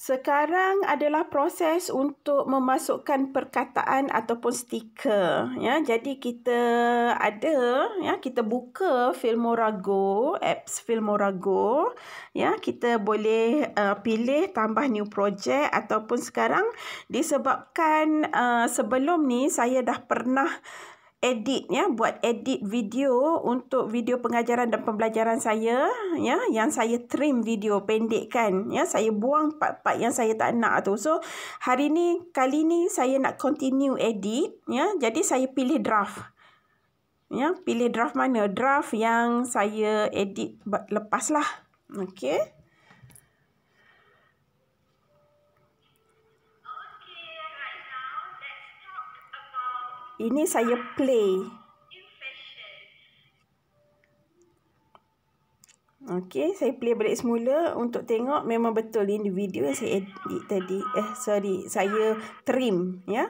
Sekarang adalah proses untuk memasukkan perkataan ataupun stiker ya. Jadi kita ada ya kita buka Filmora Go, apps Filmora Go ya kita boleh uh, pilih tambah new project ataupun sekarang disebabkan uh, sebelum ni saya dah pernah edit ya buat edit video untuk video pengajaran dan pembelajaran saya ya yang saya trim video pendekkan ya saya buang part-part yang saya tak nak tu so hari ni kali ni saya nak continue edit ya jadi saya pilih draft ya pilih draft mana draft yang saya edit lepas lah okey Ini saya play. Okey, saya play balik semula untuk tengok memang betul ini video yang saya edit tadi. Eh, sorry. Saya trim, ya. Yeah?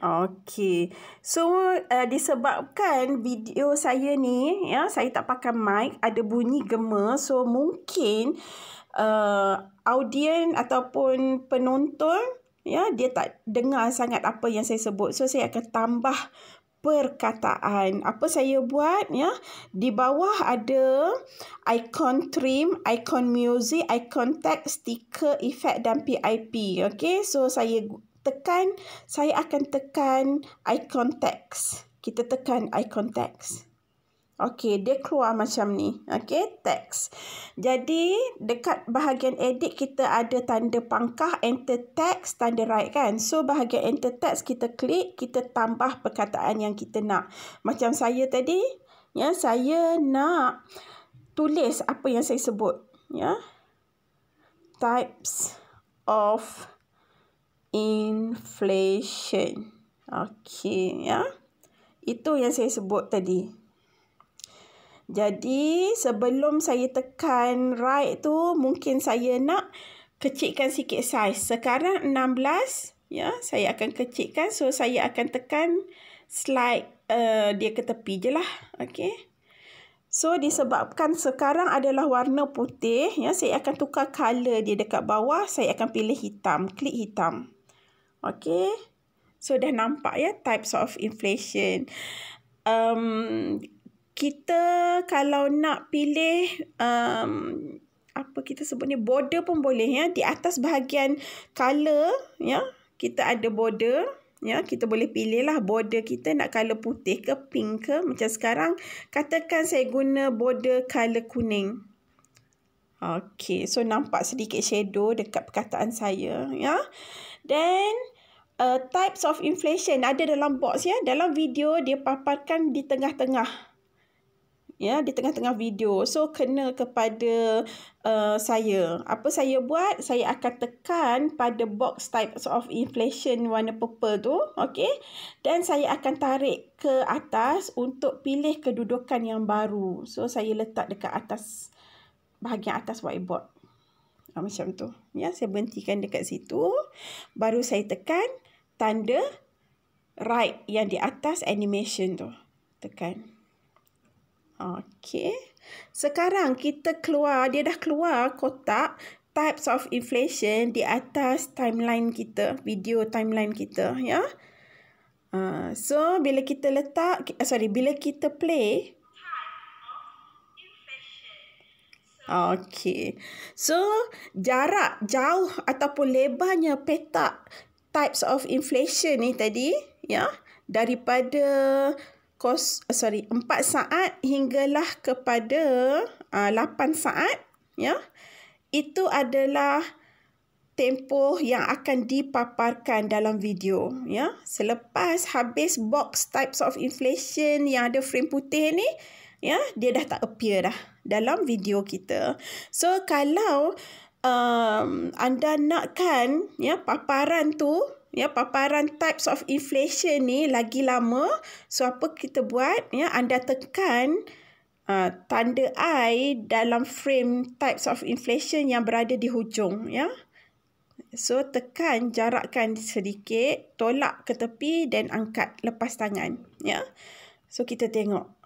Okey. So uh, disebabkan video saya ni ya saya tak pakai mic ada bunyi gema so mungkin uh, audien ataupun penonton ya dia tak dengar sangat apa yang saya sebut. So saya akan tambah perkataan. Apa saya buat ya? Di bawah ada icon trim, icon music, icon text, sticker effect dan PIP. Okey. So saya tekan saya akan tekan icon teks, kita tekan icon teks, Okey, dia keluar macam ni. Okey, teks. Jadi, dekat bahagian edit kita ada tanda pangkah, enter text, tanda right kan? So, bahagian enter text kita klik, kita tambah perkataan yang kita nak. Macam saya tadi, ya, saya nak tulis apa yang saya sebut. Ya. Types of inflation. Okey, ya. Itu yang saya sebut tadi. Jadi, sebelum saya tekan right tu, mungkin saya nak kecilkan sikit size. Sekarang 16, ya, saya akan kecilkan. So, saya akan tekan slide uh, dia ke tepi je lah. okay. So, disebabkan sekarang adalah warna putih, ya, saya akan tukar color dia dekat bawah. Saya akan pilih hitam. Klik Hitam. Okay. So, dah nampak ya types of inflation. Um, kita kalau nak pilih um, apa kita sebutnya border pun boleh ya di atas bahagian color ya kita ada border ya kita boleh pilih lah border kita nak color putih ke pink ke macam sekarang katakan saya guna border color kuning Okay, so nampak sedikit shadow dekat perkataan saya. ya. Then, uh, types of inflation ada dalam box. ya. Dalam video, dia paparkan di tengah-tengah. Ya, di tengah-tengah video. So, kena kepada uh, saya. Apa saya buat? Saya akan tekan pada box types of inflation warna purple tu. Okay. Dan saya akan tarik ke atas untuk pilih kedudukan yang baru. So, saya letak dekat atas bahagian atas whiteboard. Ha, macam tu. Ya, saya berhentikan dekat situ. Baru saya tekan tanda right yang di atas animation tu. Tekan. Okey. Sekarang kita keluar, dia dah keluar kotak types of inflation di atas timeline kita, video timeline kita, ya. Uh, so bila kita letak, sorry, bila kita play, Okey. So, jarak jauh ataupun lebarnya petak types of inflation ni tadi, ya, daripada kos sorry 4 saat hinggalah kepada uh, ah, 8 saat ya itu adalah tempoh yang akan dipaparkan dalam video ya selepas habis box types of inflation yang ada frame putih ni ya dia dah tak appear dah dalam video kita. So kalau um, anda nakkan ya paparan tu ya paparan types of inflation ni lagi lama, so apa kita buat? Ya anda tekan Uh, tanda I dalam frame types of inflation yang berada di hujung ya. So tekan jarakkan sedikit, tolak ke tepi dan angkat lepas tangan ya. So kita tengok.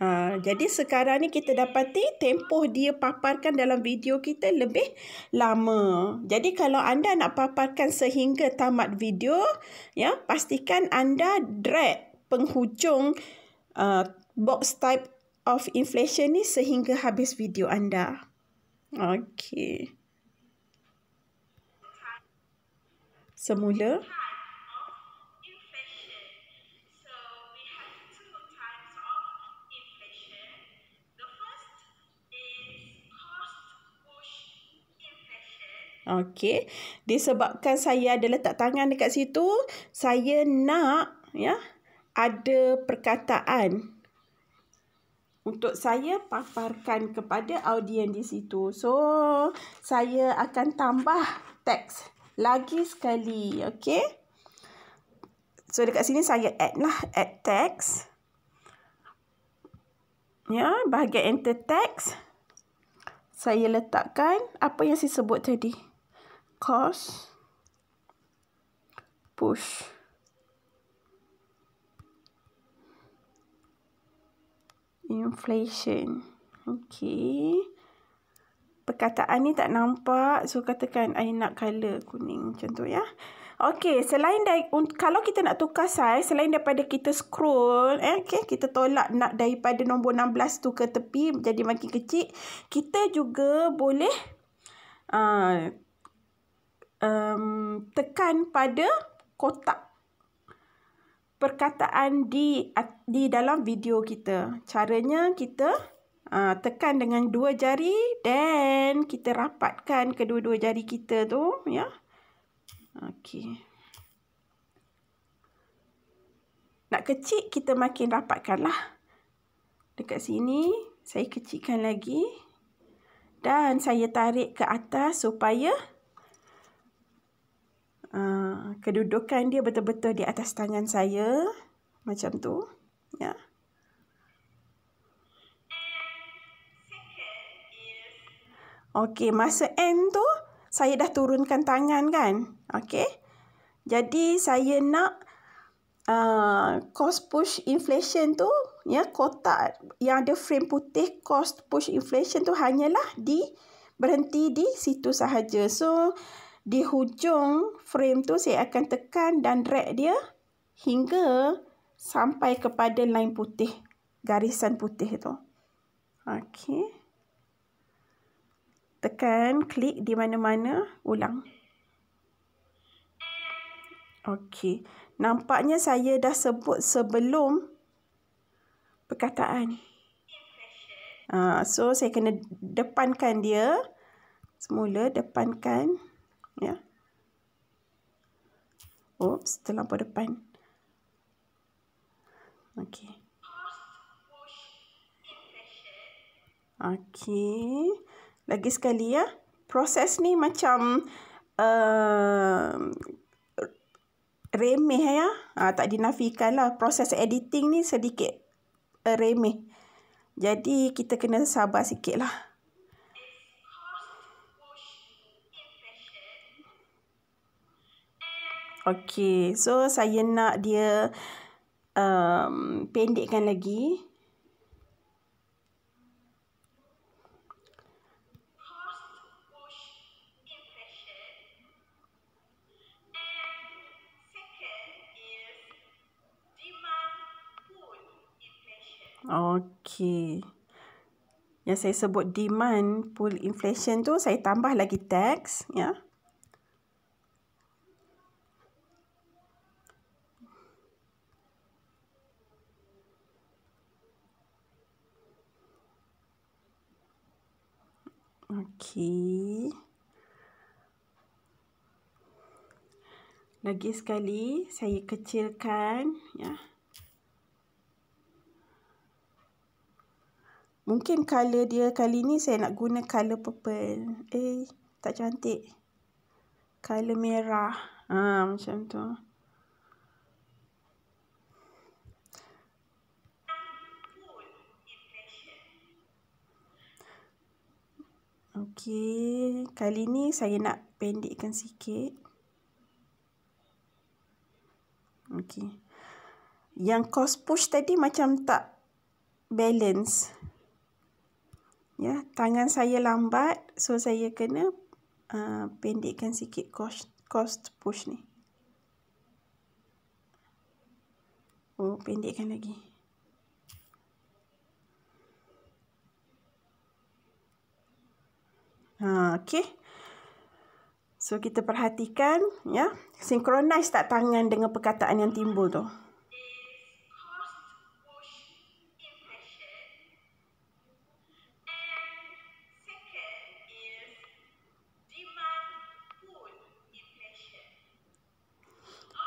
Ha, jadi sekarang ni kita dapati tempoh dia paparkan dalam video kita lebih lama. Jadi kalau anda nak paparkan sehingga tamat video, ya pastikan anda drag penghujung uh, box type of inflation ni sehingga habis video anda. Okey. Semula. Semula. Okey. Disebabkan saya ada letak tangan dekat situ, saya nak ya ada perkataan untuk saya paparkan kepada audiens di situ. So, saya akan tambah teks lagi sekali, okey. So, dekat sini saya add lah, add text. Ya, bahagian enter text. Saya letakkan apa yang saya sebut tadi cos push inflation okey perkataan ni tak nampak so katakan I nak color kuning macam tu ya Okey, selain dari, kalau kita nak tukar size, selain daripada kita scroll, eh, okay, kita tolak nak daripada nombor 16 tu ke tepi jadi makin kecil, kita juga boleh uh, um, tekan pada kotak perkataan di di dalam video kita. Caranya kita uh, tekan dengan dua jari dan kita rapatkan kedua-dua jari kita tu, ya. Okey. Nak kecil kita makin rapatkanlah. Dekat sini saya kecilkan lagi dan saya tarik ke atas supaya uh, kedudukan dia betul-betul di atas tangan saya macam tu ya yeah. Okey, masa end tu saya dah turunkan tangan kan? Okey. Jadi saya nak uh, cost push inflation tu ya kotak yang ada frame putih cost push inflation tu hanyalah di berhenti di situ sahaja. So di hujung frame tu saya akan tekan dan drag dia hingga sampai kepada line putih garisan putih tu okey tekan klik di mana-mana ulang okey nampaknya saya dah sebut sebelum perkataan uh, so saya kena depankan dia semula depankan ya. Oops, terlampau depan. Okey. Okey. Lagi sekali ya. Proses ni macam uh, remeh ya. Ha, tak dinafikan lah. Proses editing ni sedikit uh, remeh. Jadi kita kena sabar sikit lah. Okay, so saya nak dia um, pendekkan lagi. Okay, Yang saya sebut demand pull inflation tu saya tambah lagi teks ya. Yeah. Okey. Lagi sekali saya kecilkan ya. Mungkin color dia kali ni saya nak guna color purple. Eh, tak cantik. Color merah. Ah, macam tu. Okey, kali ni saya nak pendekkan sikit. Okey. Yang cross push tadi macam tak balance. Ya, tangan saya lambat, so saya kena uh, pendekkan sikit cross cross push ni. Oh, pendekkan lagi. Ha, okay. So, kita perhatikan. ya, Synchronize tak tangan dengan perkataan yang timbul tu?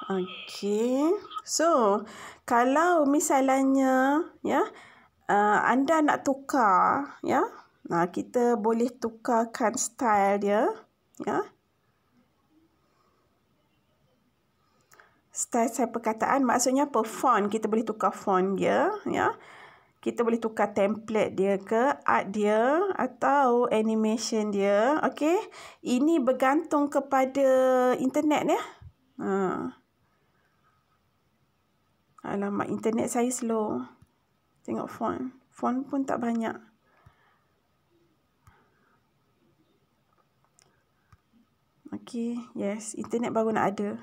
Okay. So, kalau misalnya ya, uh, anda nak tukar ya, Nah, ha, kita boleh tukarkan style dia, ya. Style saya perkataan maksudnya apa? Font, kita boleh tukar font dia, ya. Kita boleh tukar template dia ke, art dia atau animation dia, okey. Ini bergantung kepada internet ya. Ha. Alamak, internet saya slow. Tengok font. Font pun tak banyak. Okay, yes, internet baru nak ada.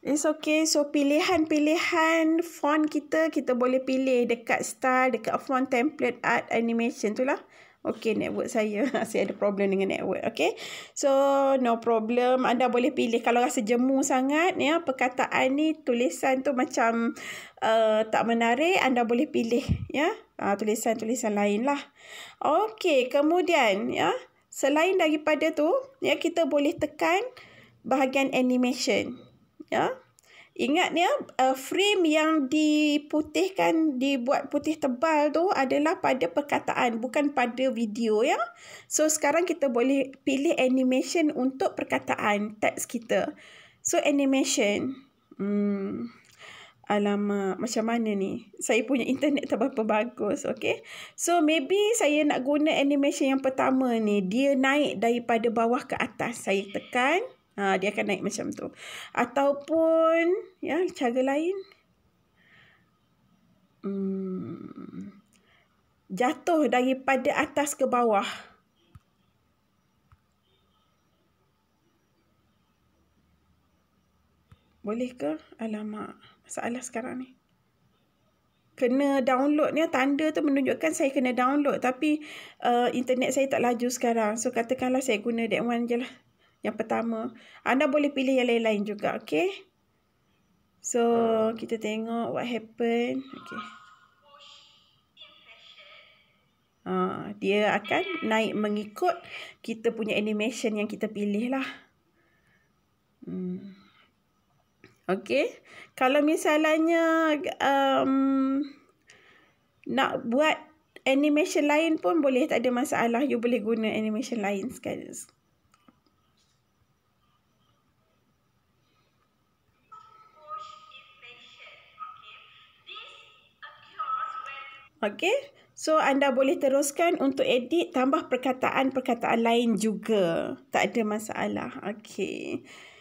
It's okay, so pilihan-pilihan font kita, kita boleh pilih dekat style, dekat font template, art, animation tu lah. Okay, network saya. saya ada problem dengan network. Okay. So, no problem. Anda boleh pilih. Kalau rasa jemu sangat, ya, perkataan ni, tulisan tu macam uh, tak menarik. Anda boleh pilih, ya. Ah, tulisan-tulisan uh, lain lah. Okay, kemudian, ya. Selain daripada tu, ya, kita boleh tekan bahagian animation. Ya. Yeah. Ingatnya uh, frame yang diputihkan dibuat putih tebal tu adalah pada perkataan bukan pada video ya. So sekarang kita boleh pilih animation untuk perkataan teks kita. So animation. Hmm. Alamak, macam mana ni? Saya punya internet tak berapa bagus, okay? So, maybe saya nak guna animation yang pertama ni. Dia naik daripada bawah ke atas. Saya tekan. Ha, dia akan naik macam tu. Ataupun, ya, cara lain. Hmm, jatuh daripada atas ke bawah. Boleh ke? Alamak, masalah sekarang ni. Kena download ni, tanda tu menunjukkan saya kena download. Tapi uh, internet saya tak laju sekarang. So katakanlah saya guna that one je lah yang pertama. Anda boleh pilih yang lain-lain juga, okay? So, hmm. kita tengok what happen. Okay. Uh, ah, dia akan naik mengikut kita punya animation yang kita pilih lah. Hmm. Okay. Kalau misalnya um, nak buat animation lain pun boleh tak ada masalah. You boleh guna animation lain sekali. Okey. So anda boleh teruskan untuk edit tambah perkataan-perkataan lain juga. Tak ada masalah. Okey.